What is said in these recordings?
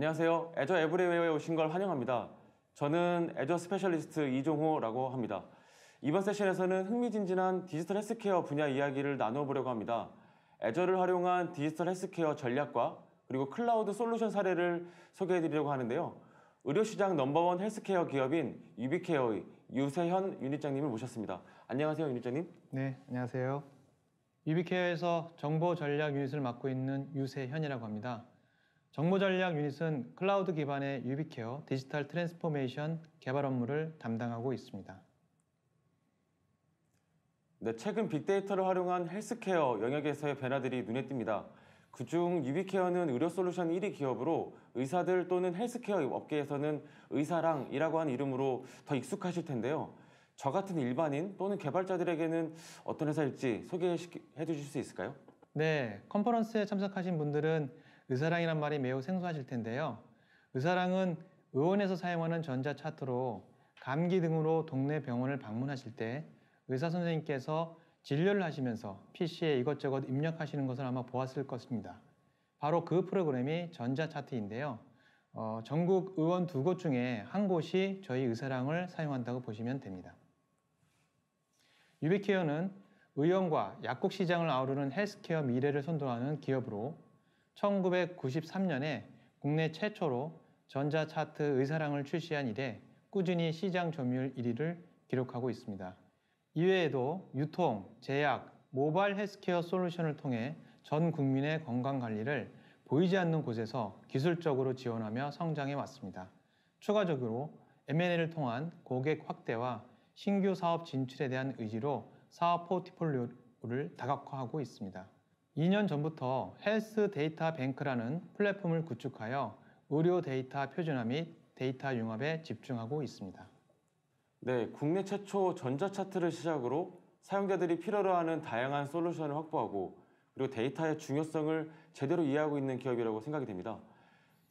안녕하세요. 애저 에브리웨어에 오신 걸 환영합니다. 저는 애저 스페셜리스트 이종호라고 합니다. 이번 세션에서는 흥미진진한 디지털 헬스케어 분야 이야기를 나눠보려고 합니다. 애저를 활용한 디지털 헬스케어 전략과 그리고 클라우드 솔루션 사례를 소개해드리려고 하는데요. 의료시장 넘버원 헬스케어 기업인 유비케어의 유세현 윤희장님을 모셨습니다. 안녕하세요, 윤희장님. 네, 안녕하세요. 유비케어에서 정보 전략 유닛을 맡고 있는 유세현이라고 합니다. 정보전략 유닛은 클라우드 기반의 유비케어 디지털 트랜스포메이션 개발 업무를 담당하고 있습니다. 네, 최근 빅데이터를 활용한 헬스케어 영역에서의 변화들이 눈에 띕니다. 그중 유비케어는 의료 솔루션 1위 기업으로 의사들 또는 헬스케어 업계에서는 의사랑이라고 하는 이름으로 더 익숙하실 텐데요. 저 같은 일반인 또는 개발자들에게는 어떤 회사일지 소개해 주실 수 있을까요? 네, 컨퍼런스에 참석하신 분들은 의사랑이란 그 말이 매우 생소하실 텐데요. 의사랑은 그 의원에서 사용하는 전자차트로 감기 등으로 동네 병원을 방문하실 때 의사 선생님께서 진료를 하시면서 PC에 이것저것 입력하시는 것을 아마 보았을 것입니다. 바로 그 프로그램이 전자차트인데요. 어, 전국 의원 두 곳 중에 한 곳이 저희 의사랑을 사용한다고 보시면 됩니다. 유비케어는 의원과 약국 시장을 아우르는 헬스케어 미래를 선도하는 기업으로 1993년에 국내 최초로 전자차트 의사랑을 출시한 이래 꾸준히 시장 점유율 1위를 기록하고 있습니다. 이외에도 유통, 제약, 모바일 헬스케어 솔루션을 통해 전 국민의 건강관리를 보이지 않는 곳에서 기술적으로 지원하며 성장해 왔습니다. 추가적으로 M&A를 통한 고객 확대와 신규 사업 진출에 대한 의지로 사업 포트폴리오를 다각화하고 있습니다. 2년 전부터 헬스 데이터 뱅크라는 플랫폼을 구축하여 의료 데이터 표준화 및 데이터 융합에 집중하고 있습니다. 네, 국내 최초 전자차트를 시작으로 사용자들이 필요로 하는 다양한 솔루션을 확보하고 그리고 데이터의 중요성을 제대로 이해하고 있는 기업이라고 생각이 됩니다.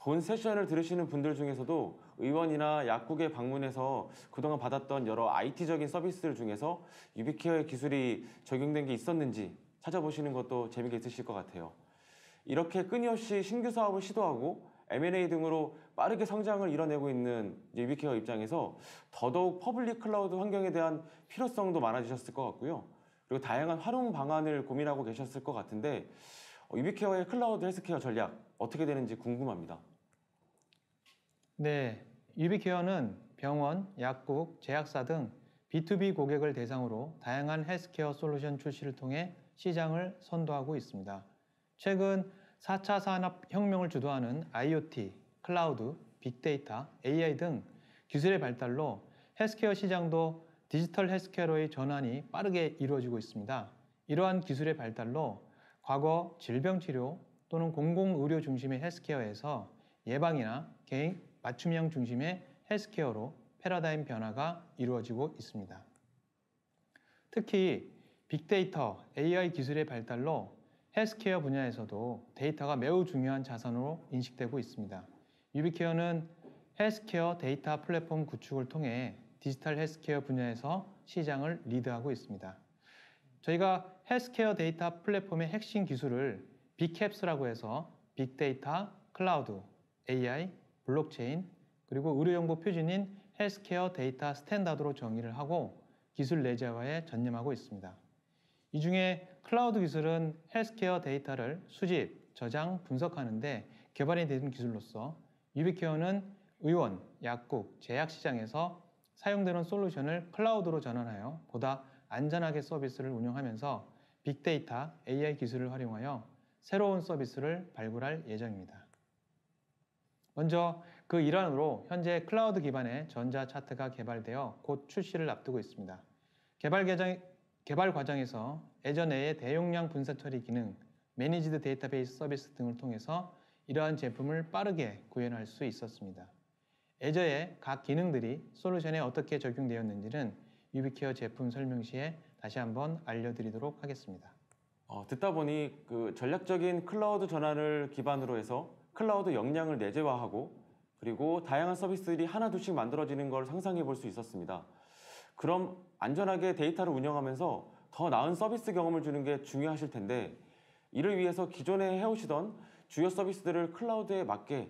본 세션을 들으시는 분들 중에서도 의원이나 약국에 방문해서 그동안 받았던 여러 IT적인 서비스들 중에서 유비케어의 기술이 적용된 게 있었는지 찾아보시는 것도 재미있게 있으실 것 같아요. 이렇게 끊임없이 신규 사업을 시도하고 M&A 등으로 빠르게 성장을 이뤄내고 있는 위케어 입장에서 더더욱 퍼블릭 클라우드 환경에 대한 필요성도 많아지셨을 것 같고요. 그리고 다양한 활용 방안을 고민하고 계셨을 것 같은데 위비케어의 어, 클라우드 헬스케어 전략 어떻게 되는지 궁금합니다. 네, 위비케어는 병원, 약국, 제약사 등 B2B 고객을 대상으로 다양한 헬스케어 솔루션 출시를 통해 시장을 선도하고 있습니다. 최근 4차 산업혁명을 주도하는 IoT, 클라우드, 빅데이터, AI 등 기술의 발달로 헬스케어 시장도 디지털 헬스케어로의 전환이 빠르게 이루어지고 있습니다. 이러한 기술의 발달로 과거 질병치료 또는 공공의료 중심의 헬스케어에서 예방이나 개인 맞춤형 중심의 헬스케어로 패러다임 변화가 이루어지고 있습니다. 특히 빅데이터, AI 기술의 발달로 헬스케어 분야에서도 데이터가 매우 중요한 자산으로 인식되고 있습니다. 유비케어는 헬스케어 데이터 플랫폼 구축을 통해 디지털 헬스케어 분야에서 시장을 리드하고 있습니다. 저희가 헬스케어 데이터 플랫폼의 핵심 기술을 빅캡스라고 해서 빅데이터, 클라우드, AI, 블록체인, 그리고 의료정보 표준인 헬스케어 데이터 스탠다드로 정의를 하고 기술 내재화에 전념하고 있습니다. 이 중에 클라우드 기술은 헬스케어 데이터를 수집, 저장, 분석하는데 개발이 된 기술로서 유비케어는 의원, 약국, 제약시장에서 사용되는 솔루션을 클라우드로 전환하여 보다 안전하게 서비스를 운영하면서 빅데이터, AI 기술을 활용하여 새로운 서비스를 발굴할 예정입니다. 먼저 그 일환으로 현재 클라우드 기반의 전자 차트가 개발되어 곧 출시를 앞두고 있습니다. 개발, 계정, 개발 과정에서 예전에 대용량 분사 처리 기능, 매니지드 데이터베이스 서비스 등을 통해서 이러한 제품을 빠르게 구현할 수 있었습니다. 애저의 각 기능들이 솔루션에 어떻게 적용되었는지는 유비케어 제품 설명 시에 다시 한번 알려드리도록 하겠습니다. 어, 듣다 보니 그 전략적인 클라우드 전환을 기반으로 해서 클라우드 역량을 내재화하고 그리고 다양한 서비스들이 하나둘씩 만들어지는 걸 상상해 볼 수 있었습니다. 그럼 안전하게 데이터를 운영하면서 더 나은 서비스 경험을 주는 게 중요하실 텐데 이를 위해서 기존에 해오시던 주요 서비스들을 클라우드에 맞게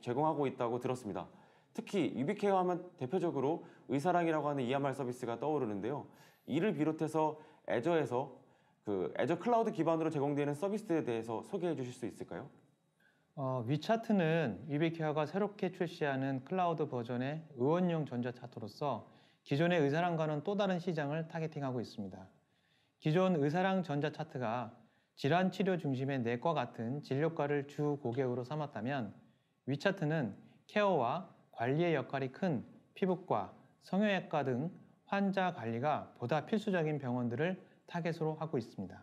제공하고 있다고 들었습니다. 특히 유비케어 하면 대표적으로 의사랑이라고 하는 EMR 서비스가 떠오르는데요. 이를 비롯해서 애저에서 그 애저 클라우드 기반으로 제공되는 서비스에 대해서 소개해 주실 수 있을까요? 어, 위차트는 유비케어가 새롭게 출시하는 클라우드 버전의 의원용 전자차트로서 기존의 의사랑과는 또 다른 시장을 타겟팅하고 있습니다. 기존 의사랑 전자차트가 질환 치료 중심의 내과 같은 진료과를 주 고객으로 삼았다면 위차트는 케어와 관리의 역할이 큰 피부과, 성형외과 등 환자 관리가 보다 필수적인 병원들을 타겟으로 하고 있습니다.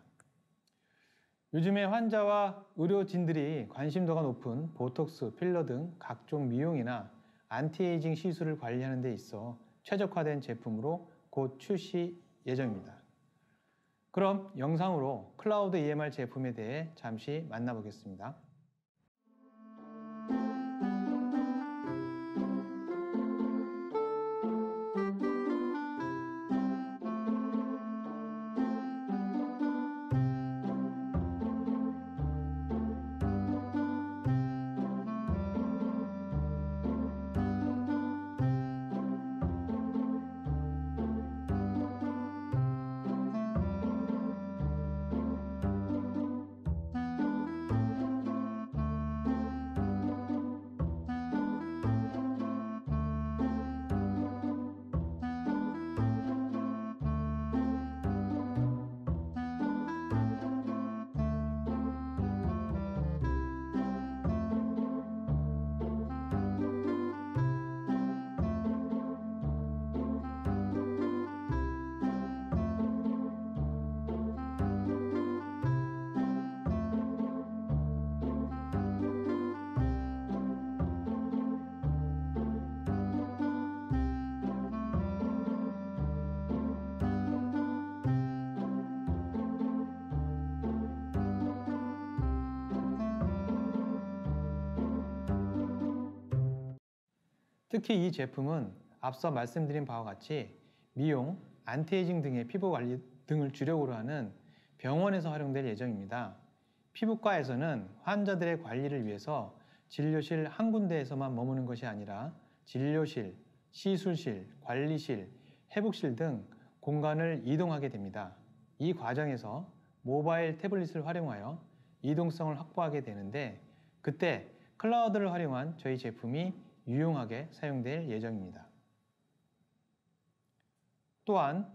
요즘에 환자와 의료진들이 관심도가 높은 보톡스, 필러 등 각종 미용이나 안티에이징 시술을 관리하는 데 있어 최적화된 제품으로 곧 출시 예정입니다. 그럼 영상으로 클라우드 EMR 제품에 대해 잠시 만나보겠습니다. 특히 이 제품은 앞서 말씀드린 바와 같이 미용, 안티에이징 등의 피부 관리 등을 주력으로 하는 병원에서 활용될 예정입니다. 피부과에서는 환자들의 관리를 위해서 진료실 한 군데에서만 머무는 것이 아니라 진료실, 시술실, 관리실, 회복실 등 공간을 이동하게 됩니다. 이 과정에서 모바일 태블릿을 활용하여 이동성을 확보하게 되는데 그때 클라우드를 활용한 저희 제품이 유용하게 사용될 예정입니다. 또한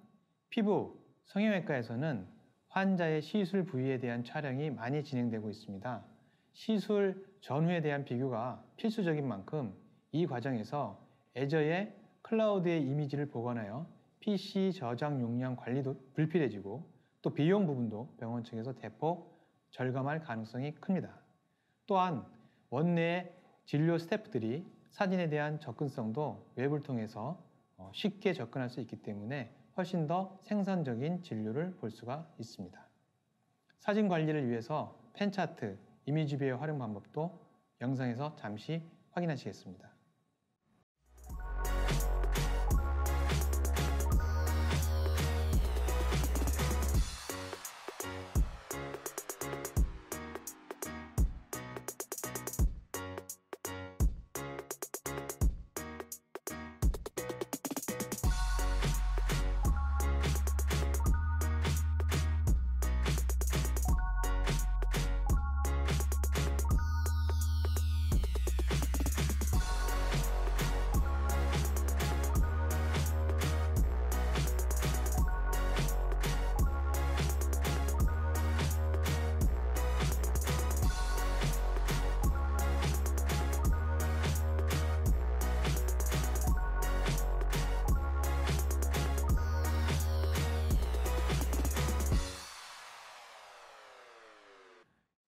피부, 성형외과에서는 환자의 시술 부위에 대한 촬영이 많이 진행되고 있습니다. 시술 전후에 대한 비교가 필수적인 만큼 이 과정에서 애저의 클라우드의 이미지를 보관하여 PC 저장 용량 관리도 불필해지고 또 비용 부분도 병원 측에서 대폭 절감할 가능성이 큽니다. 또한 원내 진료 스태프들이 사진에 대한 접근성도 웹을 통해서 어, 쉽게 접근할 수 있기 때문에 훨씬 더 생산적인 진료를 볼 수가 있습니다. 사진 관리를 위해서 펜 차트, 이미지 비의 활용 방법도 영상에서 잠시 확인하시겠습니다.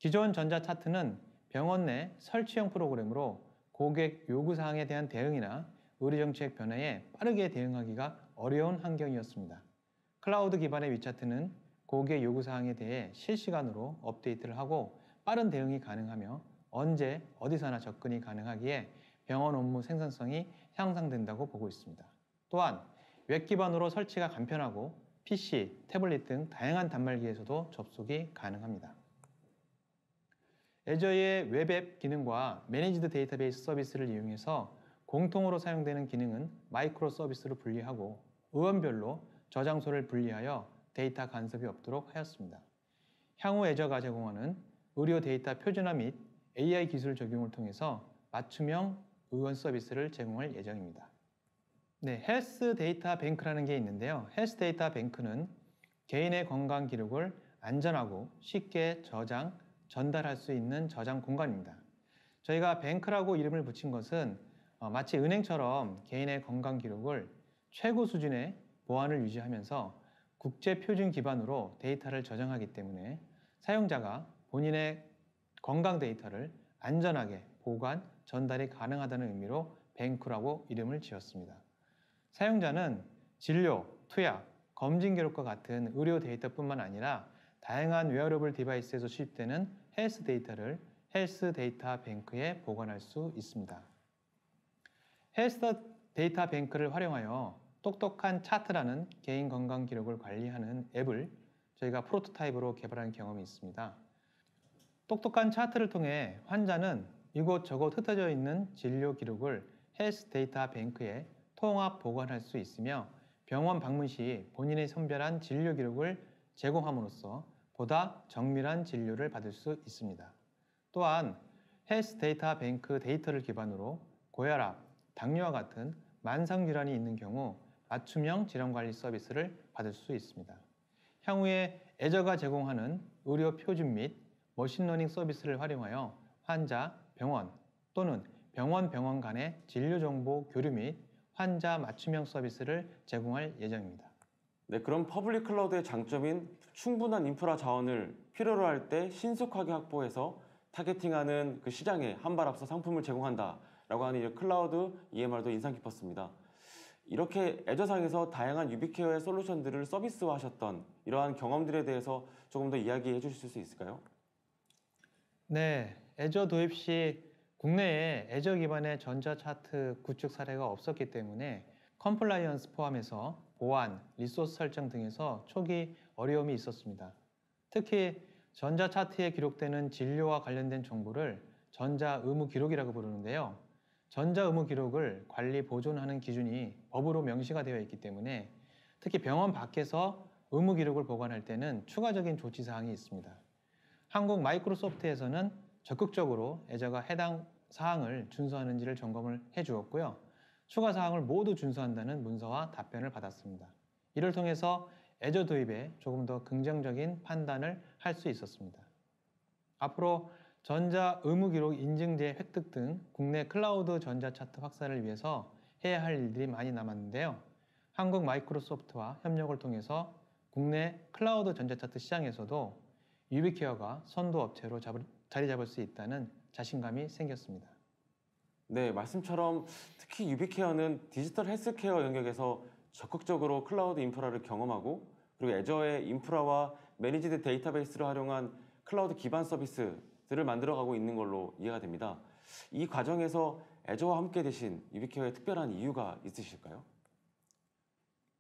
기존 전자차트는 병원 내 설치형 프로그램으로 고객 요구사항에 대한 대응이나 의료정책 변화에 빠르게 대응하기가 어려운 환경이었습니다. 클라우드 기반의 위차트는 고객 요구사항에 대해 실시간으로 업데이트를 하고 빠른 대응이 가능하며 언제 어디서나 접근이 가능하기에 병원 업무 생산성이 향상된다고 보고 있습니다. 또한 웹 기반으로 설치가 간편하고 PC, 태블릿 등 다양한 단말기에서도 접속이 가능합니다. 레저의 웹앱 기능과 매니지드 데이터베이스 서비스를 이용해서 공통으로 사용되는 기능은 마이크로 서비스로 분리하고 의원별로 저장소를 분리하여 데이터 간섭이 없도록 하였습니다. 향후 애저가 제공하는 의료 데이터 표준화 및 AI 기술 적용을 통해서 맞춤형 의원 서비스를 제공할 예정입니다. 네, 헬스 데이터 뱅크라는 게 있는데요. 헬스 데이터 뱅크는 개인의 건강 기록을 안전하고 쉽게 저장, 전달할 수 있는 저장 공간입니다. 저희가 뱅크라고 이름을 붙인 것은 어, 마치 은행처럼 개인의 건강 기록을 최고 수준의 보안을 유지하면서 국제 표준 기반으로 데이터를 저장하기 때문에 사용자가 본인의 건강 데이터를 안전하게 보관, 전달이 가능하다는 의미로 뱅크라고 이름을 지었습니다. 사용자는 진료, 투약, 검진 기록과 같은 의료 데이터뿐만 아니라 다양한 웨어러블 디바이스에서 수집되는 헬스 데이터를 헬스 데이터 뱅크에 보관할 수 있습니다. 헬스 데이터 뱅크를 활용하여 똑똑한 차트라는 개인 건강 기록을 관리하는 앱을 저희가 프로토타입으로 개발한 경험이 있습니다. 똑똑한 차트를 통해 환자는 이곳저곳 흩어져 있는 진료 기록을 헬스 데이터 뱅크에 통합 보관할 수 있으며 병원 방문 시 본인이 선별한 진료 기록을 제공함으로써 보다 정밀한 진료를 받을 수 있습니다. 또한 헬스 데이터 뱅크 데이터를 기반으로 고혈압, 당뇨와 같은 만성 질환이 있는 경우 맞춤형 질환 관리 서비스를 받을 수 있습니다. 향후에 애저가 제공하는 의료 표준 및 머신러닝 서비스를 활용하여 환자, 병원 또는 병원 병원 간의 진료 정보 교류 및 환자 맞춤형 서비스를 제공할 예정입니다. 네, 그럼 퍼블릭 클라우드의 장점인 충분한 인프라 자원을 필요로 할 때 신속하게 확보해서 타겟팅하는 그 시장에 한 발 앞서 상품을 제공한다라고 하는 클라우드 EMR도 인상 깊었습니다. 이렇게 애저상에서 다양한 유비케어의 솔루션들을 서비스화하셨던 이러한 경험들에 대해서 조금 더 이야기해 주실 수 있을까요? 네, 애저 도입 시 국내에 애저 기반의 전자 차트 구축 사례가 없었기 때문에 컴플라이언스 포함해서 보안, 리소스 설정 등에서 초기 어려움이 있었습니다. 특히 전자 차트에 기록되는 진료와 관련된 정보를 전자 의무 기록이라고 부르는데요. 전자 의무 기록을 관리 보존하는 기준이 법으로 명시가 되어 있기 때문에 특히 병원 밖에서 의무 기록을 보관할 때는 추가적인 조치 사항이 있습니다. 한국 마이크로소프트에서는 적극적으로 애자가 해당 사항을 준수하는지를 점검을 해 주었고요. 추가 사항을 모두 준수한다는 문서와 답변을 받았습니다. 이를 통해서 애저 도입에 조금 더 긍정적인 판단을 할 수 있었습니다. 앞으로 전자 의무 기록 인증제 획득 등 국내 클라우드 전자 차트 확산을 위해서 해야 할 일들이 많이 남았는데요. 한국 마이크로소프트와 협력을 통해서 국내 클라우드 전자 차트 시장에서도 유비케어가 선도 업체로 자리 잡을 수 있다는 자신감이 생겼습니다. 네, 말씀처럼 특히 유비케어는 디지털 헬스케어 영역에서 적극적으로 클라우드 인프라를 경험하고 그리고 애저의 인프라와 매니지드 데이터베이스를 활용한 클라우드 기반 서비스들을 만들어가고 있는 걸로 이해가 됩니다. 이 과정에서 애저와 함께 되신 유비케어의 특별한 이유가 있으실까요?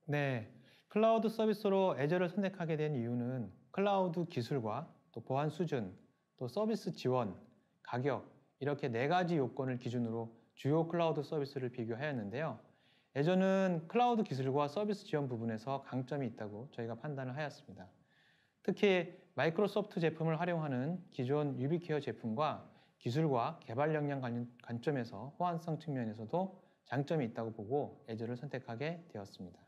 네, 클라우드 서비스로 애저를 선택하게 된 이유는 클라우드 기술과 또 보안 수준, 또 서비스 지원, 가격, 이렇게 네 가지 요건을 기준으로 주요 클라우드 서비스를 비교하였는데요. 예전은 클라우드 기술과 서비스 지원 부분에서 강점이 있다고 저희가 판단을 하였습니다. 특히 마이크로소프트 제품을 활용하는 기존 유비케어 제품과 기술과 개발 역량 관점에서 호환성 측면에서도 장점이 있다고 보고 애저를 선택하게 되었습니다.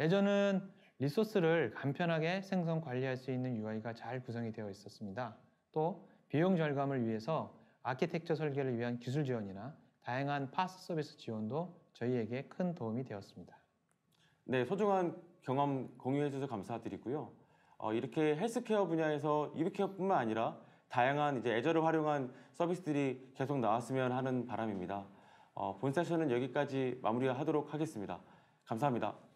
애저는 리소스를 간편하게 생성 관리할 수 있는 UI가 잘 구성이 되어 있었습니다. 또 비용 절감을 위해서 아키텍처 설계를 위한 기술 지원이나 다양한 파스 서비스 지원도 저희에게 큰 도움이 되었습니다. 네, 소중한 경험 공유해 주셔서 감사드리고요. 어, 이렇게 헬스케어 분야에서 이비케어뿐만 아니라 다양한 이제 애저를 활용한 서비스들이 계속 나왔으면 하는 바람입니다. 어, 본 세션은 여기까지 마무리하도록 하겠습니다. 감사합니다.